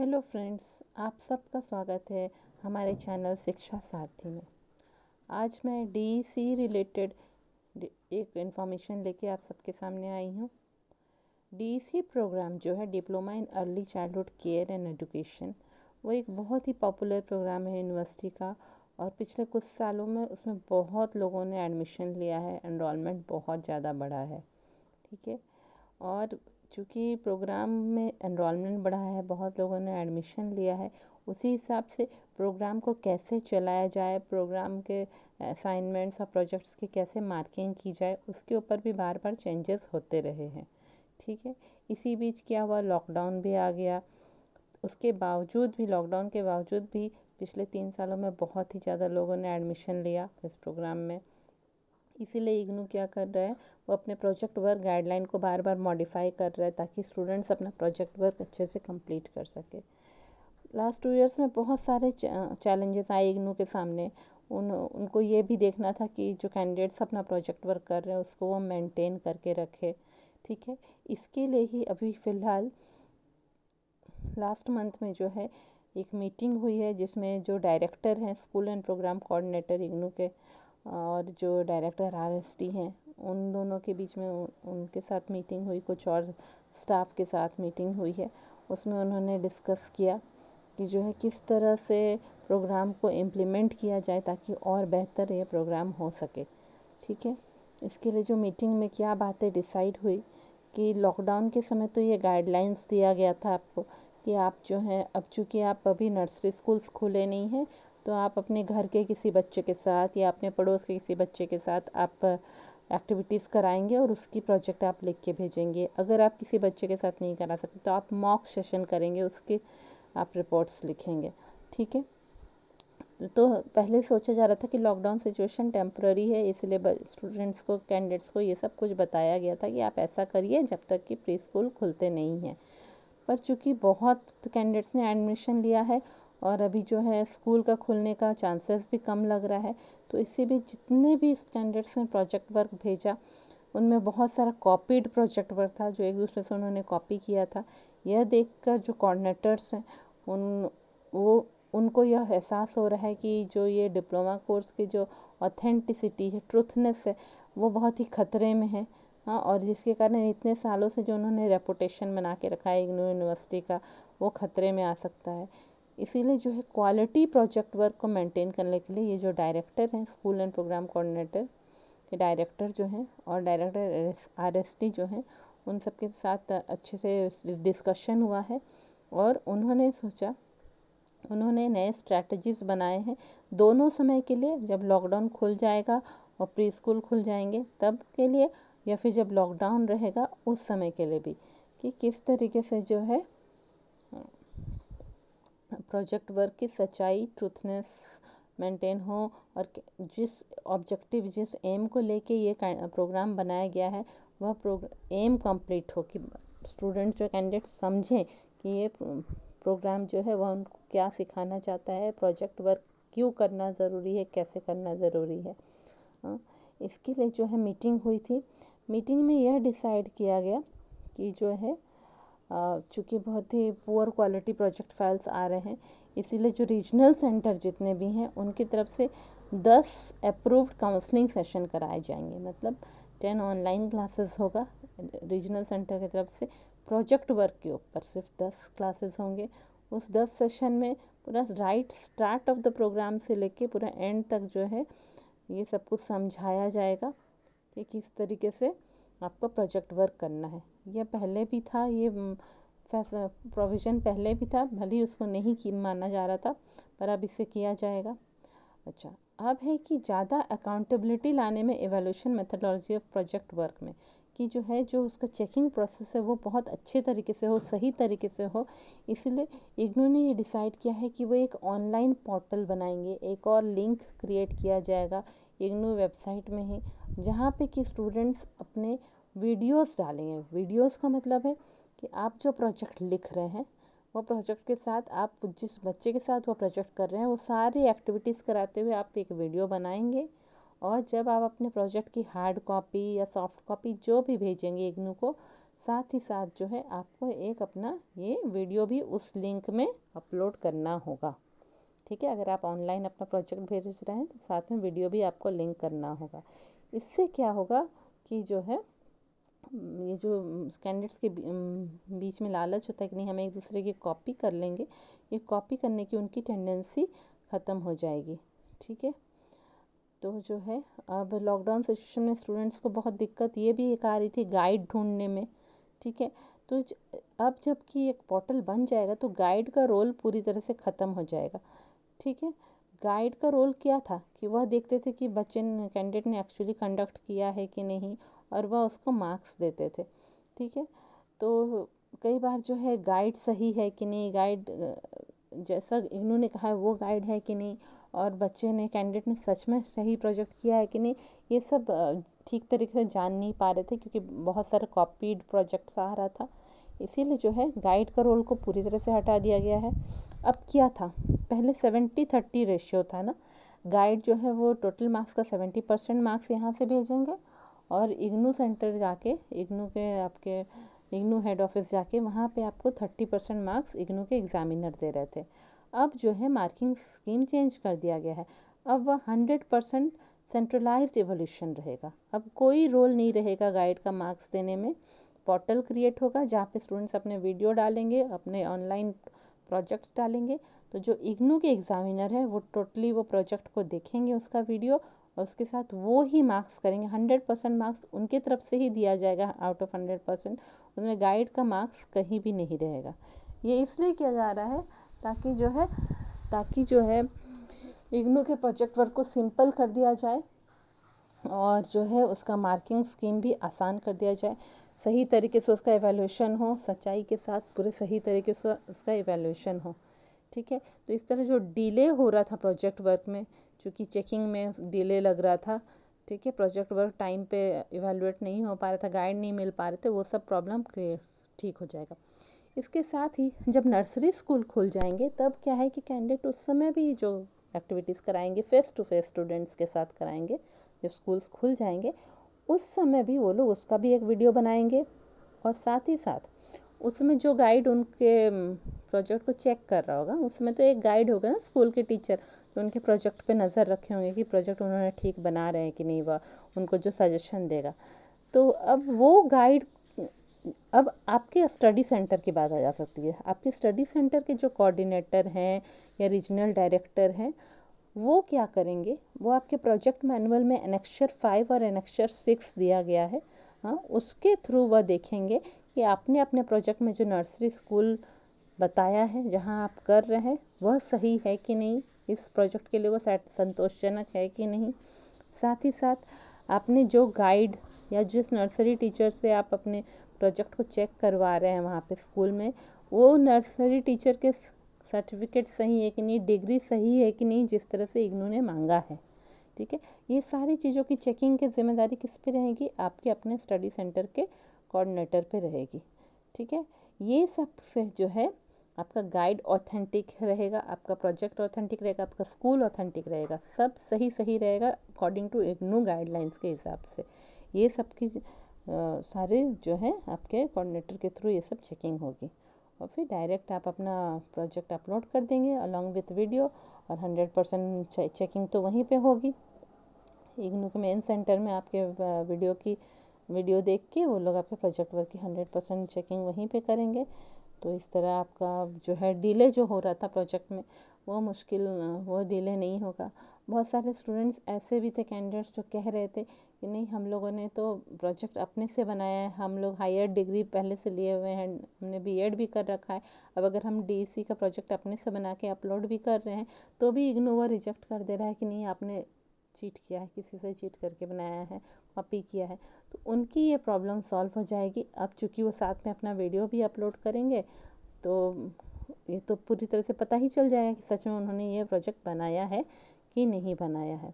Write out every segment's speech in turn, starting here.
hello friends आप सबका स्वागत है हमारे चैनल शिक्षा साथी में आज मैं डी सी रिलेटेड एक इन्फॉर्मेशन लेके आप सबके सामने आई हूँ डी सी प्रोग्राम जो है diploma in early childhood care and education वो एक बहुत ही पॉपुलर प्रोग्राम है यूनिवर्सिटी का और पिछले कुछ सालों में उसमें बहुत लोगों ने एडमिशन लिया है एनरोलमेंट बहुत ज़्यादा बढ़ा है ठीक है और चूँकि प्रोग्राम में एनरोलमेंट बढ़ा है बहुत लोगों ने एडमिशन लिया है उसी हिसाब से प्रोग्राम को कैसे चलाया जाए प्रोग्राम के असाइनमेंट्स और प्रोजेक्ट्स की कैसे मार्किंग की जाए उसके ऊपर भी बार बार चेंजेस होते रहे हैं ठीक है इसी बीच क्या हुआ लॉकडाउन भी आ गया उसके बावजूद भी लॉकडाउन के बावजूद भी पिछले तीन सालों में बहुत ही ज़्यादा लोगों ने एडमिशन लिया इस प्रोग्राम में इसीलिए इग्नू क्या कर रहा है वो अपने प्रोजेक्ट वर्क गाइडलाइन को बार बार मॉडिफाई कर रहा है ताकि स्टूडेंट्स अपना प्रोजेक्ट वर्क अच्छे से कंप्लीट कर सके लास्ट टू इयर्स में बहुत सारे चैलेंजेस आए इग्नू के सामने उन उनको ये भी देखना था कि जो कैंडिडेट्स अपना प्रोजेक्ट वर्क कर रहे हैं उसको वो मेंटेन करके रखे ठीक है इसके लिए ही अभी फ़िलहाल लास्ट मंथ में जो है एक मीटिंग हुई है जिसमें जो डायरेक्टर हैं school and programme coordinator IGNOU के और जो डायरेक्टर आर एस टी हैं उन दोनों के बीच में उनके साथ मीटिंग हुई कुछ और स्टाफ के साथ मीटिंग हुई है उसमें उन्होंने डिस्कस किया कि जो है किस तरह से प्रोग्राम को इम्प्लीमेंट किया जाए ताकि और बेहतर ये प्रोग्राम हो सके ठीक है इसके लिए जो मीटिंग में क्या बातें डिसाइड हुई कि लॉकडाउन के समय तो ये गाइडलाइंस दिया गया था आपको कि आप जो है अब चूँकि आप अभी नर्सरी स्कूल्स खुले नहीं हैं तो आप अपने घर के किसी बच्चे के साथ या अपने पड़ोस के किसी बच्चे के साथ आप एक्टिविटीज़ uh, कराएंगे और उसकी प्रोजेक्ट आप लिख के भेजेंगे अगर आप किसी बच्चे के साथ नहीं करा सकते तो आप मॉक सेशन करेंगे उसके आप रिपोर्ट्स लिखेंगे ठीक है तो पहले सोचा जा रहा था कि लॉकडाउन सिचुएशन टेम्प्ररी है इसलिए स्टूडेंट्स को कैंडिडेट्स को ये सब कुछ बताया गया था कि आप ऐसा करिए जब तक कि प्री स्कूल खुलते नहीं हैं पर चूँकि बहुत कैंडिडेट्स ने एडमिशन लिया है और अभी जो है स्कूल का खुलने का चांसेस भी कम लग रहा है तो इसी भी जितने भी स्टैंडर्ड्स ने प्रोजेक्ट वर्क भेजा उनमें बहुत सारा कॉपीड प्रोजेक्ट वर्क था जो एक दूसरे से उन्होंने कॉपी किया था यह देख जो कॉर्डिनेटर्स हैं उन वो उनको यह एहसास हो रहा है कि जो ये डिप्लोमा कोर्स की जो ऑथेंटिसिटी है ट्रुथनेस है वो बहुत ही खतरे में है हाँ और जिसके कारण इतने सालों से जो उन्होंने रेपुटेशन बना के रखा है इग्नू यूनिवर्सिटी का वो खतरे में आ सकता है इसीलिए जो है क्वालिटी प्रोजेक्ट वर्क को मेंटेन करने के लिए ये जो डायरेक्टर हैं स्कूल एंड प्रोग्राम कोऑर्डिनेटर के डायरेक्टर जो हैं और डायरेक्टर आर एस टी जो हैं उन सबके साथ अच्छे से डिस्कशन हुआ है और उन्होंने सोचा उन्होंने नए स्ट्रैटेजीज बनाए हैं दोनों समय के लिए जब लॉकडाउन खुल जाएगा और प्री स्कूल खुल जाएंगे तब के लिए या फिर जब लॉकडाउन रहेगा उस समय के लिए भी कि किस तरीके से जो है प्रोजेक्ट वर्क की सच्चाई ट्रूथनेस मेंटेन हो और जिस ऑब्जेक्टिव जिस एम को लेके ये प्रोग्राम बनाया गया है वह एम कंप्लीट हो कि स्टूडेंट जो कैंडिडेट समझें कि ये प्रोग्राम जो है वह उनको क्या सिखाना चाहता है प्रोजेक्ट वर्क क्यों करना ज़रूरी है कैसे करना ज़रूरी है हाँ, इसके लिए जो है मीटिंग हुई थी मीटिंग में यह डिसाइड किया गया कि जो है चूँकि बहुत ही पुअर क्वालिटी प्रोजेक्ट फाइल्स आ रहे हैं इसीलिए जो रीजनल सेंटर जितने भी हैं उनकी तरफ से दस अप्रूव्ड काउंसलिंग सेशन कराए जाएंगे मतलब टेन ऑनलाइन क्लासेस होगा रीजनल सेंटर की तरफ से प्रोजेक्ट वर्क के ऊपर सिर्फ दस क्लासेस होंगे उस दस सेशन में पूरा right start of the programme से लेके पूरा एंड तक जो है ये सब कुछ समझाया जाएगा कि किस तरीके से आपको प्रोजेक्ट वर्क करना है यह पहले भी था ये प्रोविज़न पहले भी था भले ही उसको नहीं की माना जा रहा था पर अब इसे किया जाएगा अच्छा अब है कि ज़्यादा अकाउंटेबिलिटी लाने में evolution methodology of project work में कि जो है जो उसका चेकिंग प्रोसेस है वो बहुत अच्छे तरीके से हो सही तरीके से हो इसलिए इग्नू ने ये डिसाइड किया है कि वो एक ऑनलाइन पोर्टल बनाएंगे एक और लिंक क्रिएट किया जाएगा इग्नू वेबसाइट में ही जहाँ पे कि स्टूडेंट्स अपने वीडियोस डालेंगे वीडियोस का मतलब है कि आप जो प्रोजेक्ट लिख रहे हैं वो प्रोजेक्ट के साथ आप जिस बच्चे के साथ वो प्रोजेक्ट कर रहे हैं वो सारी एक्टिविटीज़ कराते हुए आप एक वीडियो बनाएंगे और जब आप अपने प्रोजेक्ट की हार्ड कॉपी या सॉफ्ट कॉपी जो भी भेजेंगे इग्नू को साथ ही साथ जो है आपको एक अपना ये वीडियो भी उस लिंक में अपलोड करना होगा ठीक है अगर आप ऑनलाइन अपना प्रोजेक्ट भेज रहे हैं तो साथ में वीडियो भी आपको लिंक करना होगा इससे क्या होगा कि जो है हम्म, ये जो कैंडिडेट्स हम्म, के हम्म, बीच में लालच होता है कि नहीं हम एक दूसरे की कॉपी कर लेंगे ये कॉपी करने की उनकी टेंडेंसी ख़त्म हो जाएगी ठीक है तो जो है अब लॉकडाउन सिचुएशन में स्टूडेंट्स को बहुत दिक्कत ये भी एक आ रही थी गाइड ढूंढने में ठीक है तो ज, अब जबकि एक पोर्टल बन जाएगा तो गाइड का रोल पूरी तरह से ख़त्म हो जाएगा ठीक है गाइड का रोल क्या था कि वह देखते थे कि बच्चे कैंडिडेट ने एक्चुअली कंडक्ट किया है कि नहीं और वह उसको मार्क्स देते थे ठीक है तो कई बार जो है गाइड सही है कि नहीं गाइड जैसा इन्होंने कहा है वो गाइड है कि नहीं और बच्चे ने कैंडिडेट ने सच में सही प्रोजेक्ट किया है कि नहीं ये सब ठीक तरीके से जान नहीं पा रहे थे क्योंकि बहुत सारे कॉपीड प्रोजेक्ट्स आ रहा था इसीलिए जो है गाइड का रोल को पूरी तरह से हटा दिया गया है अब क्या था पहले सेवेंटी थर्टी रेशियो था ना गाइड जो है वो टोटल मार्क्स का सेवेंटी परसेंट मार्क्स यहाँ से भेजेंगे और इग्नू सेंटर जाके इग्नू के आपके इग्नू हेड ऑफिस जाके वहाँ पे आपको थर्टी परसेंट मार्क्स इग्नू के एग्ज़ामिनर दे रहे थे अब जो है मार्किंग स्कीम चेंज कर दिया गया है अब वह हंड्रेड परसेंट सेंट्रलाइज एवोल्यूशन रहेगा अब कोई रोल नहीं रहेगा गाइड का मार्क्स देने में पोर्टल क्रिएट होगा जहाँ पे स्टूडेंट्स अपने वीडियो डालेंगे अपने ऑनलाइन प्रोजेक्ट्स डालेंगे तो जो इग्नू के एग्ज़ामिनर है वो टोटली वो प्रोजेक्ट को देखेंगे उसका वीडियो और उसके साथ वो ही मार्क्स करेंगे हंड्रेड परसेंट मार्क्स उनके तरफ से ही दिया जाएगा आउट ऑफ हंड्रेड परसेंट उसमें गाइड का मार्क्स कहीं भी नहीं रहेगा ये इसलिए किया जा रहा है ताकि जो है ताकि जो है इग्नू के प्रोजेक्ट वर्क को सिंपल कर दिया जाए और जो है उसका मार्किंग स्कीम भी आसान कर दिया जाए सही तरीके से उसका एवेल्यूशन हो सच्चाई के साथ पूरे सही तरीके से उसका एवेल्यूशन हो ठीक है तो इस तरह जो डिले हो रहा था प्रोजेक्ट वर्क में चूँकि चेकिंग में डिले लग रहा था ठीक है प्रोजेक्ट वर्क टाइम पे इवेलुएट नहीं हो पा रहा था गाइड नहीं मिल पा रहे थे वो सब प्रॉब्लम ठीक हो जाएगा इसके साथ ही जब नर्सरी स्कूल खुल जाएंगे तब क्या है कि कैंडिडेट उस समय भी जो एक्टिविटीज़ कराएंगे फेस टू फेस स्टूडेंट्स के साथ कराएंगे जब स्कूल्स खुल जाएंगे उस समय भी वो लोग उसका भी एक वीडियो बनाएंगे और साथ ही साथ उसमें जो गाइड उनके प्रोजेक्ट को चेक कर रहा होगा उसमें तो एक गाइड होगा ना स्कूल के टीचर तो उनके प्रोजेक्ट पे नज़र रखे होंगे कि प्रोजेक्ट उन्होंने ठीक बना रहे हैं कि नहीं वह उनको जो सजेशन देगा तो अब वो गाइड अब आपके स्टडी सेंटर की बात आ जा सकती है आपके स्टडी सेंटर के जो कोऑर्डिनेटर हैं या रीजनल डायरेक्टर हैं वो क्या करेंगे वो आपके प्रोजेक्ट मैनुअल में एनेक्शर फाइव और एनेक्शर सिक्स दिया गया है हाँ उसके थ्रू वह देखेंगे कि आपने अपने प्रोजेक्ट में जो नर्सरी स्कूल बताया है जहाँ आप कर रहे हैं वह सही है कि नहीं इस प्रोजेक्ट के लिए वह संतोषजनक है कि नहीं साथ ही साथ आपने जो गाइड या जिस नर्सरी टीचर से आप अपने प्रोजेक्ट को चेक करवा रहे हैं वहाँ पे स्कूल में वो नर्सरी टीचर के सर्टिफिकेट सही है कि नहीं डिग्री सही है कि नहीं जिस तरह से इग्नू ने मांगा है ठीक है ये सारी चीज़ों की चेकिंग की जिम्मेदारी किस पे रहेगी आपके अपने स्टडी सेंटर के कोऑर्डिनेटर पे रहेगी ठीक है ये सब से जो है आपका गाइड ऑथेंटिक रहेगा आपका प्रोजेक्ट ऑथेंटिक रहेगा आपका स्कूल ऑथेंटिक रहेगा सब सही सही रहेगा अकॉर्डिंग टू इग्नू गाइडलाइंस के हिसाब से ये सब की सारे जो है आपके कोऑर्डिनेटर के थ्रू ये सब चेकिंग होगी और फिर डायरेक्ट आप अपना प्रोजेक्ट अपलोड कर देंगे अलॉन्ग विथ वीडियो और हंड्रेड परसेंट चेकिंग तो वहीं पर होगी इग्नू के मेन सेंटर में आपके वीडियो की वीडियो देख के वो लोग आपके प्रोजेक्ट वर्क की हंड्रेड परसेंट चेकिंग वहीं पे करेंगे तो इस तरह आपका जो है डिले जो हो रहा था प्रोजेक्ट में वो मुश्किल वो डिले नहीं होगा बहुत सारे स्टूडेंट्स ऐसे भी थे कैंडिडेट्स जो कह रहे थे कि नहीं हम लोगों ने तो प्रोजेक्ट अपने से बनाया है हम लोग हायर डिग्री पहले से लिए हुए हैं हमने एड भी कर रखा है अब अगर हम डी का प्रोजेक्ट अपने से बना के अपलोड भी कर रहे हैं तो भी इग्नोवा रिजेक्ट कर दे रहा है कि नहीं आपने चीट किया है किसी से चीट करके बनाया है कॉपी किया है तो उनकी ये प्रॉब्लम सॉल्व हो जाएगी अब चूंकि वो साथ में अपना वीडियो भी अपलोड करेंगे तो ये तो पूरी तरह से पता ही चल जाएगा कि सच में उन्होंने ये प्रोजेक्ट बनाया है कि नहीं बनाया है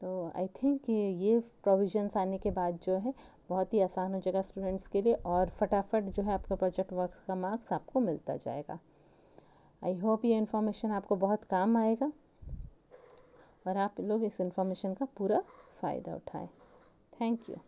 तो आई थिंक ये प्रोविजन्स आने के बाद जो है बहुत ही आसान हो जाएगा स्टूडेंट्स के लिए और फटाफट जो है आपका प्रोजेक्ट वर्क का मार्क्स आपको मिलता जाएगा आई होप ये इन्फॉर्मेशन आपको बहुत काम आएगा और आप लोग इस इन्फॉर्मेशन का पूरा फ़ायदा उठाएं थैंक यू